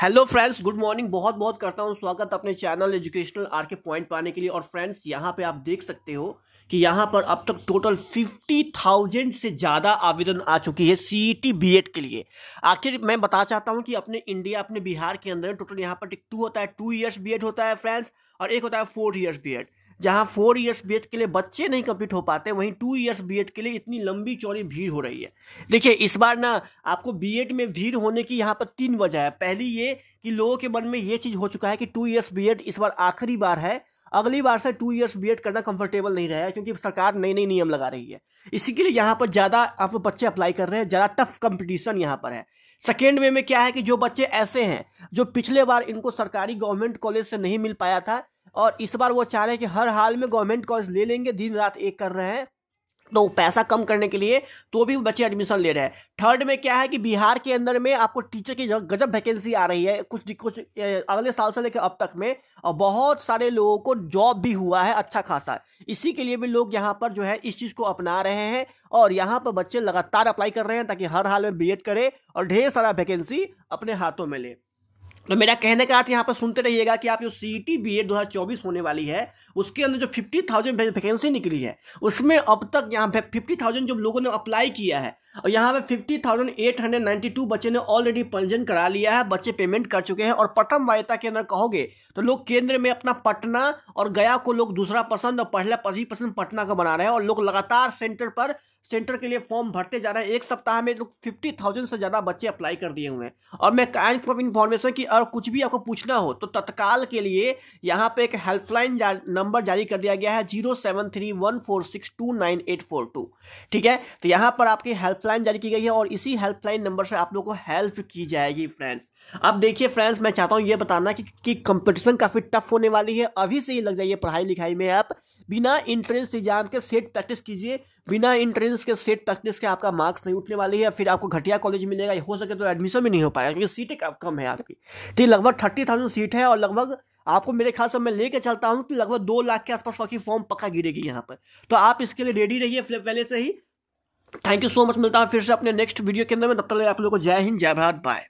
hello friends good morning बहुत बहुत करता हूं स्वागत अपने channel educational R K point पाने के लिए और फ्रेंड्स यहां पे आप देख सकते हो कि यहां पर अब तक टोटल फिफ्टी थाउजेंड से ज़्यादा आवेदन आ चुकी है C E T B Ed के लिए आखिर मैं बता चाहता हूं कि अपने इंडिया अपने बिहार के अंदर टोटल यहाँ पर टू होता है टू ईयर्स बी एड होता है फ्रेंड्स और एक होता है फोर ईयर्स बी एड जहाँ फोर ईयर्स बी के लिए बच्चे नहीं कम्प्लीट हो पाते वहीं टू ईयर्स बी के लिए इतनी लंबी चौड़ी भीड़ हो रही है देखिए इस बार ना आपको बी में भीड़ होने की यहाँ पर तीन वजह है पहली ये कि लोगों के मन में ये चीज़ हो चुका है कि टू ईयर्स बी इस बार आखिरी बार है अगली बार से टू ईयर्स बी करना कंफर्टेबल नहीं रहा है क्योंकि सरकार नई नई नियम लगा रही है इसी के लिए यहाँ पर ज़्यादा आप बच्चे अप्लाई कर रहे हैं ज़्यादा टफ कंपटीशन यहाँ पर है सेकेंड वे में क्या है कि जो बच्चे ऐसे हैं जो पिछले बार इनको सरकारी गवर्नमेंट कॉलेज से नहीं मिल पाया था और इस बार वो चाह रहे हैं कि हर हाल में गवर्नमेंट कॉलेज ले लेंगे दिन रात एक कर रहे हैं तो पैसा कम करने के लिए तो भी बच्चे एडमिशन ले रहे हैं थर्ड में क्या है कि बिहार के अंदर में आपको टीचर की गजब वैकेंसी आ रही है कुछ कुछ अगले साल से लेकर अब तक में और बहुत सारे लोगों को जॉब भी हुआ है अच्छा खासा इसी के लिए भी लोग यहाँ पर जो है इस चीज़ को अपना रहे हैं और यहाँ पर बच्चे लगातार अप्लाई कर रहे हैं ताकि हर हाल में बी करें और ढेर सारा वैकेंसी अपने हाथों में ले तो मेरा कहने का अर्थ यहाँ पर सुनते रहिएगा कि आप जो सी टी बी एड दो होने वाली है उसके अंदर जो फिफ्टी थाउजेंड वैकेंसी निकली है उसमें अब तक यहाँ पे फिफ्टी थाउजेंड जो लोगों ने अप्लाई किया है और यहाँ पे fifty thousand eight hundred ninety two बच्चे ने ऑलरेडी पंजीयन करा लिया है बच्चे पेमेंट कर चुके हैं और प्रथम वायता के अंदर कहोगे तो लोग केंद्र में अपना पटना और गया को लोग दूसरा पसंद और पहला पसंद पटना का बना रहे हैं और लोग लगातार सेंटर पर सेंटर के लिए फॉर्म भरते जा रहे हैं एक सप्ताह में लोग फिफ्टी थाउजेंड से ज़्यादा बच्चे अप्लाई कर दिए हुए हैं और मैं काइंड फॉर इन्फॉर्मेशन की और कुछ भी आपको पूछना हो तो तत्काल के लिए यहाँ पे एक हेल्पलाइन जा, नंबर जारी कर दिया गया है zero seven three one four six two nine eight four two ठीक है तो यहाँ पर आपकी हेल्पलाइन जारी की गई है और इसी हेल्पलाइन नंबर से आप लोग को हेल्प की जाएगी फ्रेंड्स अब देखिए फ्रेंड्स मैं चाहता हूँ ये बताना कि, कि कंपटीशन काफ़ी टफ होने वाली है अभी से ही लग जाइए पढ़ाई लिखाई में आप बिना इंट्रेंस एग्जाम के सेट प्रैक्टिस कीजिए बिना इंट्रेंस के सेट प्रैक्टिस के आपका मार्क्स नहीं उठने वाले या फिर आपको घटिया कॉलेज मिलेगा हो सके तो एडमिशन भी नहीं हो पाएगा क्योंकि सीटें कम है आपकी ठीक तो लगभग थर्टी थाउजेंड सीट है और लगभग आपको मेरे ख्याल से मैं लेके चलता हूँ कि लगभग दो लाख के आसपास वाकई फॉर्म पक्का गिरेगी यहाँ पर तो आप इसके लिए रेडी रहिए पहले से ही थैंक यू सो मच मिलता है फिर से अपने नेक्स्ट वीडियो के अंदर में तब तक आप लोगों को जय हिंद जय भारत बाय